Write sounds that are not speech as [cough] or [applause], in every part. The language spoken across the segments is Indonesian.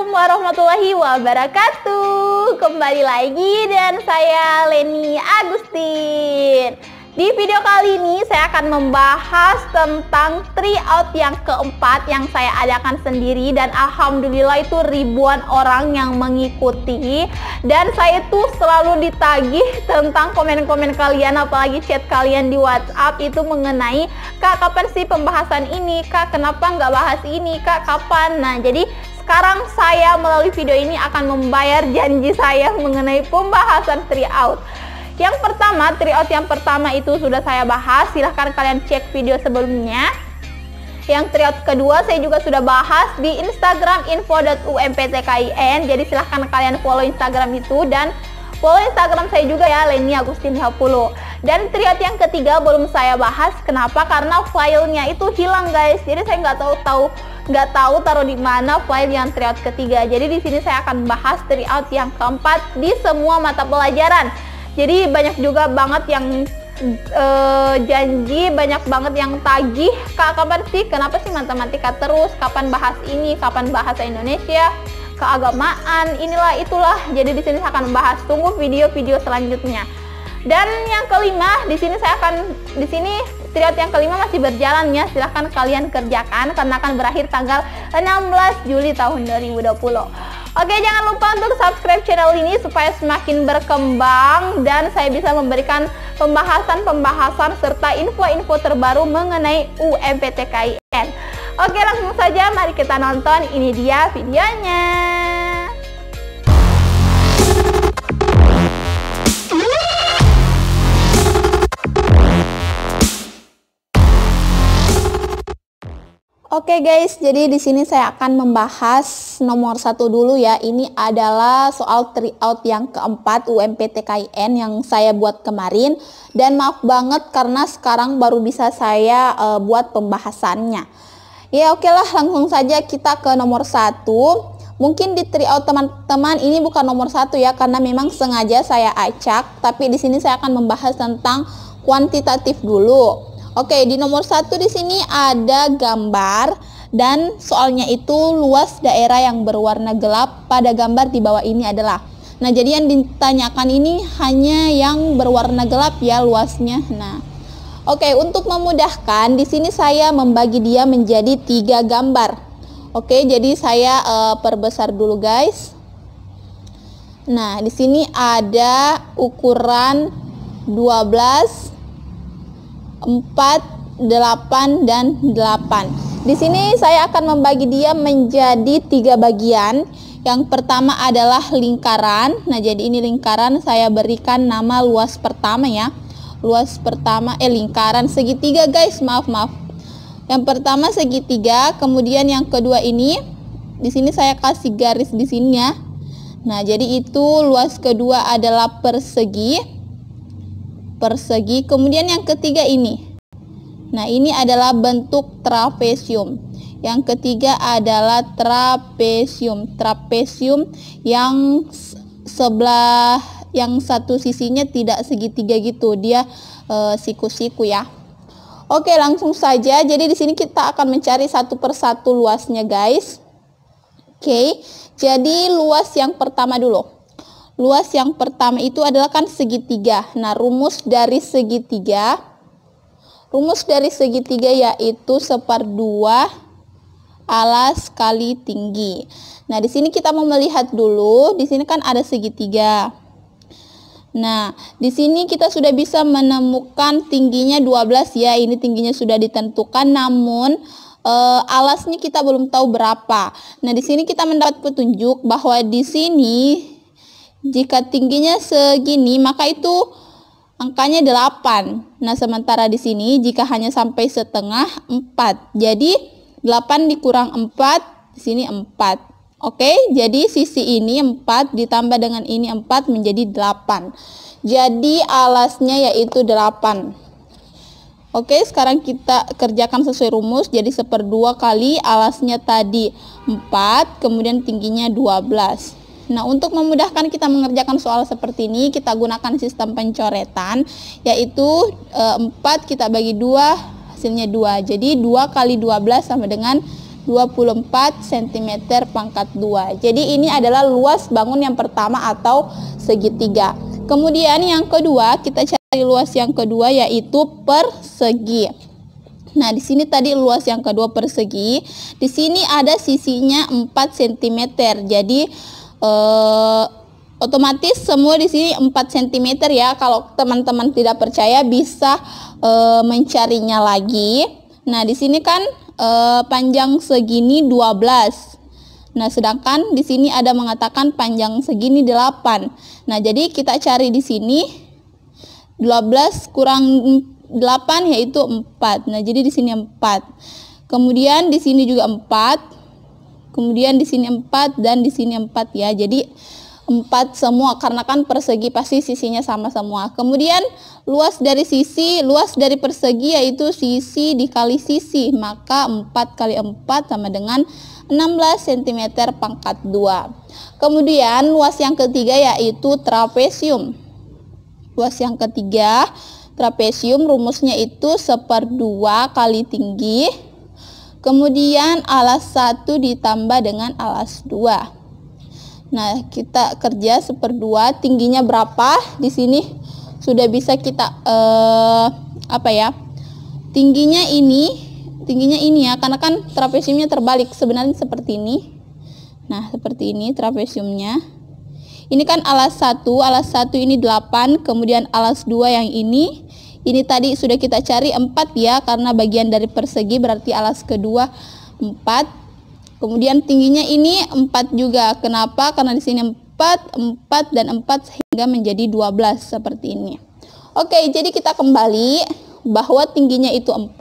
Assalamualaikum warahmatullahi wabarakatuh Kembali lagi dan saya Leni Agustin Di video kali ini saya akan membahas tentang tryout yang keempat Yang saya adakan sendiri dan Alhamdulillah itu ribuan orang yang mengikuti Dan saya itu selalu ditagih tentang komen-komen kalian Apalagi chat kalian di WhatsApp itu mengenai Kak kapan sih pembahasan ini? Kak kenapa nggak bahas ini? Kak kapan? Nah jadi sekarang saya melalui video ini akan membayar janji saya mengenai pembahasan tryout. Yang pertama, tryout yang pertama itu sudah saya bahas, silahkan kalian cek video sebelumnya. Yang tryout kedua saya juga sudah bahas di Instagram info.umptkin, jadi silahkan kalian follow Instagram itu dan follow Instagram saya juga ya, Leni Agustin 50. Dan triot yang ketiga belum saya bahas, kenapa? Karena filenya itu hilang guys, jadi saya nggak tahu tahu nggak tahu taruh di mana file yang triout ketiga. Jadi di sini saya akan bahas triout yang keempat di semua mata pelajaran. Jadi banyak juga banget yang uh, janji banyak banget yang tagih kak kapan sih kenapa sih matematika terus kapan bahas ini kapan bahasa Indonesia keagamaan inilah itulah jadi di sini saya akan bahas tunggu video-video selanjutnya dan yang kelima di sini saya akan di sini Triot yang kelima masih berjalan ya, silahkan kalian kerjakan karena akan berakhir tanggal 16 Juli tahun 2020. Oke, jangan lupa untuk subscribe channel ini supaya semakin berkembang dan saya bisa memberikan pembahasan-pembahasan serta info-info terbaru mengenai UMPTKIN. Oke, langsung saja mari kita nonton ini dia videonya. Oke guys, jadi di sini saya akan membahas nomor satu dulu ya. Ini adalah soal tryout yang keempat UMPTKIN yang saya buat kemarin. Dan maaf banget karena sekarang baru bisa saya uh, buat pembahasannya. Ya oke lah, langsung saja kita ke nomor satu. Mungkin di tryout teman-teman ini bukan nomor satu ya, karena memang sengaja saya acak. Tapi di sini saya akan membahas tentang kuantitatif dulu. Oke, di nomor satu di sini ada gambar dan soalnya itu luas daerah yang berwarna gelap pada gambar di bawah ini adalah. Nah, jadi yang ditanyakan ini hanya yang berwarna gelap ya luasnya. Nah, oke untuk memudahkan di sini saya membagi dia menjadi tiga gambar. Oke, jadi saya e, perbesar dulu guys. Nah, di sini ada ukuran 12 4, 8, dan 8. Di sini saya akan membagi dia menjadi tiga bagian. Yang pertama adalah lingkaran. Nah, jadi ini lingkaran saya berikan nama luas pertama ya. Luas pertama eh lingkaran segitiga guys, maaf maaf. Yang pertama segitiga, kemudian yang kedua ini di sini saya kasih garis di sini ya. Nah, jadi itu luas kedua adalah persegi persegi. Kemudian yang ketiga ini. Nah, ini adalah bentuk trapesium. Yang ketiga adalah trapesium. Trapesium yang sebelah yang satu sisinya tidak segitiga gitu, dia eh, siku-siku e, ya. Oke, langsung saja. Jadi di sini kita akan mencari satu persatu luasnya, guys. Oke. Jadi luas yang pertama dulu. Luas yang pertama itu adalah kan segitiga. Nah, rumus dari segitiga, rumus dari segitiga yaitu seperdua alas kali tinggi. Nah, di sini kita mau melihat dulu, di sini kan ada segitiga. Nah, di sini kita sudah bisa menemukan tingginya 12 ya. Ini tingginya sudah ditentukan namun e, alasnya kita belum tahu berapa. Nah, di sini kita mendapat petunjuk bahwa di sini jika tingginya segini, maka itu angkanya 8. Nah, sementara di sini jika hanya sampai setengah 4. Jadi 8 dikurang 4, di sini 4. Oke, jadi sisi ini 4 ditambah dengan ini 4 menjadi 8. Jadi alasnya yaitu 8. Oke, sekarang kita kerjakan sesuai rumus. Jadi seperdua kali alasnya tadi 4, kemudian tingginya 12. Nah, untuk memudahkan kita mengerjakan soal seperti ini, kita gunakan sistem pencoretan, yaitu e, eh, 4 kita bagi 2, hasilnya 2. Jadi, 2 kali 12 sama dengan 24 cm pangkat 2. Jadi, ini adalah luas bangun yang pertama atau segitiga. Kemudian yang kedua, kita cari luas yang kedua yaitu persegi. Nah, di sini tadi luas yang kedua persegi. Di sini ada sisinya 4 cm. Jadi, eh, otomatis semua di sini 4 cm ya. Kalau teman-teman tidak percaya bisa eh, mencarinya lagi. Nah, di sini kan eh, panjang segini 12. Nah, sedangkan di sini ada mengatakan panjang segini 8. Nah, jadi kita cari di sini 12 kurang 8 yaitu 4. Nah, jadi di sini 4. Kemudian di sini juga 4 kemudian di sini 4 dan di sini 4 ya. Jadi 4 semua karena kan persegi pasti sisinya sama semua. Kemudian luas dari sisi, luas dari persegi yaitu sisi dikali sisi, maka 4 kali 4 sama dengan 16 cm pangkat 2. Kemudian luas yang ketiga yaitu trapesium. Luas yang ketiga trapesium rumusnya itu seperdua kali tinggi Kemudian alas 1 ditambah dengan alas 2. Nah, kita kerja seperdua, tingginya berapa? Di sini sudah bisa kita eh, apa ya? Tingginya ini, tingginya ini ya, karena kan trapesiumnya terbalik, sebenarnya seperti ini. Nah, seperti ini trapesiumnya. Ini kan alas 1, alas 1 ini 8, kemudian alas 2 yang ini ini tadi sudah kita cari 4 ya karena bagian dari persegi berarti alas kedua 4. Kemudian tingginya ini 4 juga. Kenapa? Karena di sini 4, 4 dan 4 sehingga menjadi 12 seperti ini. Oke, jadi kita kembali bahwa tingginya itu 4.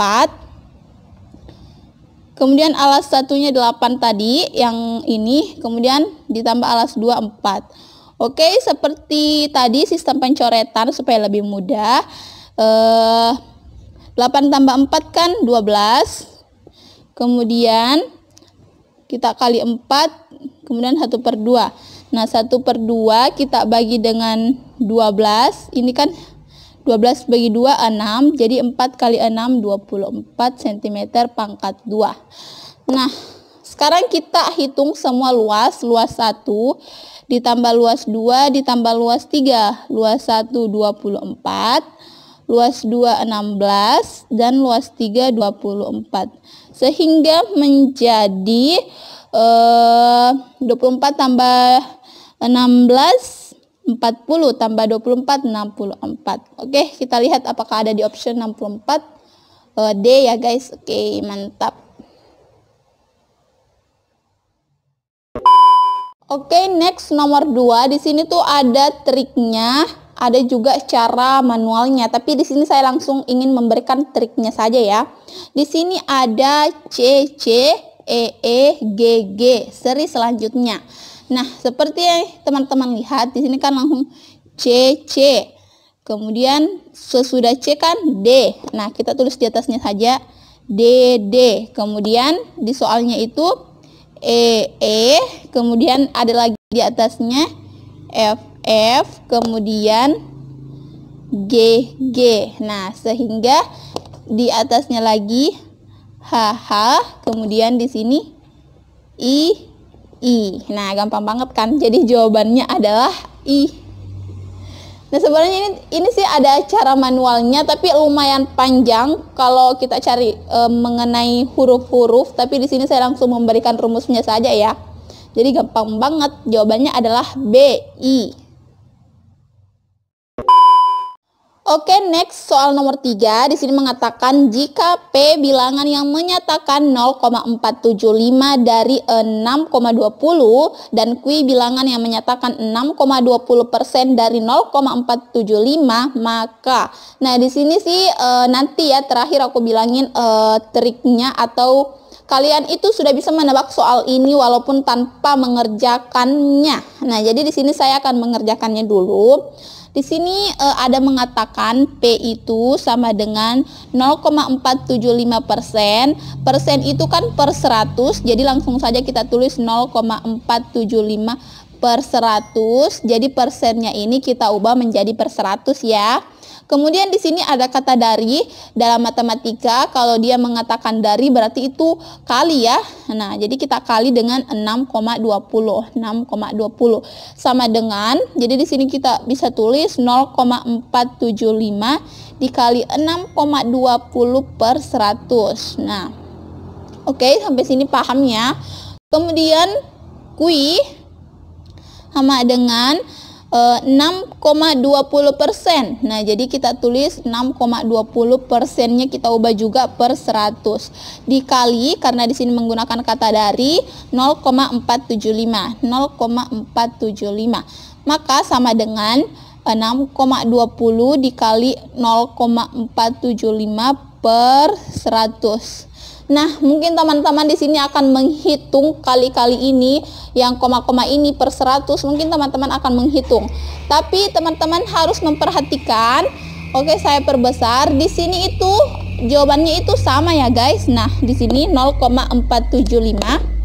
Kemudian alas satunya 8 tadi yang ini, kemudian ditambah alas 2 4. Oke, seperti tadi sistem pencoretan supaya lebih mudah, eh, 8 tambah 4 kan 12 kemudian kita kali 4 kemudian 1 per 2 nah 1 per 2 kita bagi dengan 12 ini kan 12 bagi 2 6 jadi 4 kali 6 24 cm pangkat 2 nah sekarang kita hitung semua luas luas 1 ditambah luas 2 ditambah luas 3 luas 1 24 luas 2 16 dan luas 3 24 sehingga menjadi eh, 24 tambah 16 40 tambah 24 64 oke kita lihat apakah ada di option 64 eh, D ya guys oke mantap Oke, next nomor 2. Di sini tuh ada triknya ada juga cara manualnya, tapi di sini saya langsung ingin memberikan triknya saja ya. Di sini ada C, C, E, E, G, G, seri selanjutnya. Nah, seperti teman-teman lihat, di sini kan langsung C, C. Kemudian sesudah C kan D. Nah, kita tulis di atasnya saja D, D. Kemudian di soalnya itu E, E. Kemudian ada lagi di atasnya F, F kemudian G G. Nah, sehingga di atasnya lagi HH. kemudian di sini I I. Nah, gampang banget kan? Jadi jawabannya adalah I. Nah sebenarnya ini ini sih ada cara manualnya tapi lumayan panjang kalau kita cari e, mengenai huruf-huruf tapi di sini saya langsung memberikan rumusnya saja ya. Jadi gampang banget jawabannya adalah B I. Oke, next soal nomor 3. Di sini mengatakan jika P bilangan yang menyatakan 0,475 dari 6,20 dan Q bilangan yang menyatakan 6,20% dari 0,475, maka nah di sini sih e, nanti ya terakhir aku bilangin e, triknya atau kalian itu sudah bisa menebak soal ini walaupun tanpa mengerjakannya. Nah, jadi di sini saya akan mengerjakannya dulu. Di sini e, ada mengatakan P itu sama dengan 0,475 persen. Persen itu kan per 100, jadi langsung saja kita tulis 0,475 per 100. Jadi persennya ini kita ubah menjadi per 100 ya. Kemudian di sini ada kata dari dalam matematika kalau dia mengatakan dari berarti itu kali ya. Nah, jadi kita kali dengan 6,20. 6,20 sama dengan jadi di sini kita bisa tulis 0,475 dikali 6,20 per 100. Nah, oke okay, sampai sini paham ya. Kemudian kui sama dengan 6,20 eh, persen. Nah, jadi kita tulis 6,20 persennya kita ubah juga per 100. Dikali karena di sini menggunakan kata dari 0,475. 0,475. Maka sama dengan 6,20 eh, dikali 0,475 per 100. Nah, mungkin teman-teman di sini akan menghitung kali-kali ini yang koma-koma ini per 100, mungkin teman-teman akan menghitung. Tapi teman-teman harus memperhatikan. Oke, saya perbesar. Di sini itu jawabannya itu sama ya, guys. Nah, di sini 0,475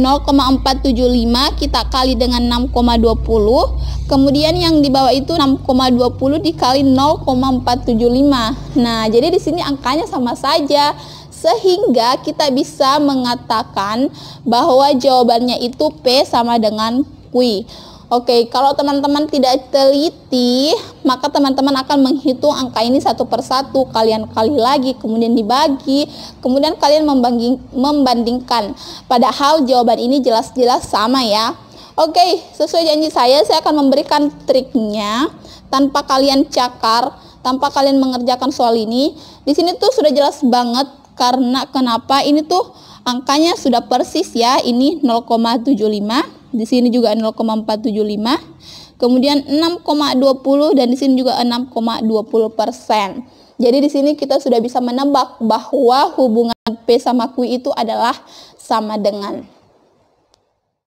0,475 kita kali dengan 6,20 kemudian yang di bawah itu 6,20 dikali 0,475 nah jadi di sini angkanya sama saja sehingga kita bisa mengatakan bahwa jawabannya itu P sama dengan Q. Oke, kalau teman-teman tidak teliti, maka teman-teman akan menghitung angka ini satu persatu. Kalian kali lagi, kemudian dibagi, kemudian kalian membandingkan. Padahal jawaban ini jelas-jelas sama ya. Oke, sesuai janji saya, saya akan memberikan triknya tanpa kalian cakar, tanpa kalian mengerjakan soal ini. Di sini tuh sudah jelas banget karena kenapa ini tuh angkanya sudah persis ya ini 0,75 di sini juga 0,475 kemudian 6,20 dan di sini juga 6,20 persen jadi di sini kita sudah bisa menebak bahwa hubungan P sama Q itu adalah sama dengan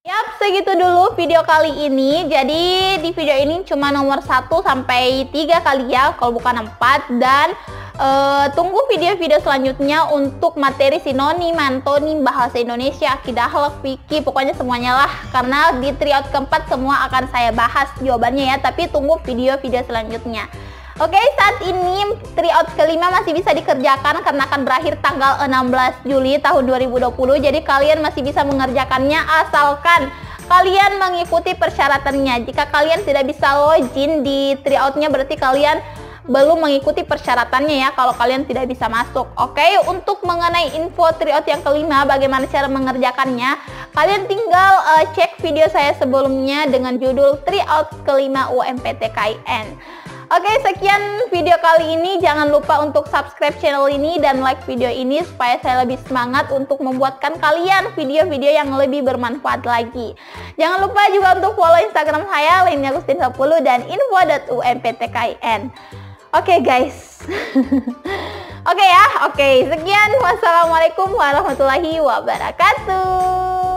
Yap, segitu dulu video kali ini. Jadi di video ini cuma nomor 1 sampai 3 kali ya, kalau bukan 4 dan e, tunggu video-video selanjutnya untuk materi sinonim, antonim, bahasa Indonesia, akidah, halak, fikih, pokoknya semuanya lah. Karena di triad keempat semua akan saya bahas jawabannya ya, tapi tunggu video-video selanjutnya. Oke, saat ini triout kelima masih bisa dikerjakan karena akan berakhir tanggal 16 Juli tahun 2020. Jadi kalian masih bisa mengerjakannya asalkan kalian mengikuti persyaratannya. Jika kalian tidak bisa login di trioutnya berarti kalian belum mengikuti persyaratannya ya kalau kalian tidak bisa masuk. Oke, untuk mengenai info triout yang kelima bagaimana cara mengerjakannya, kalian tinggal uh, cek video saya sebelumnya dengan judul triout kelima UMPTKIN. Oke, sekian video kali ini. Jangan lupa untuk subscribe channel ini dan like video ini supaya saya lebih semangat untuk membuatkan kalian video-video yang lebih bermanfaat lagi. Jangan lupa juga untuk follow Instagram saya, Lainnya gustin 10 dan info.umptkin. Oke okay, guys. [laughs] oke okay, ya, oke. Okay, sekian. Wassalamualaikum warahmatullahi wabarakatuh.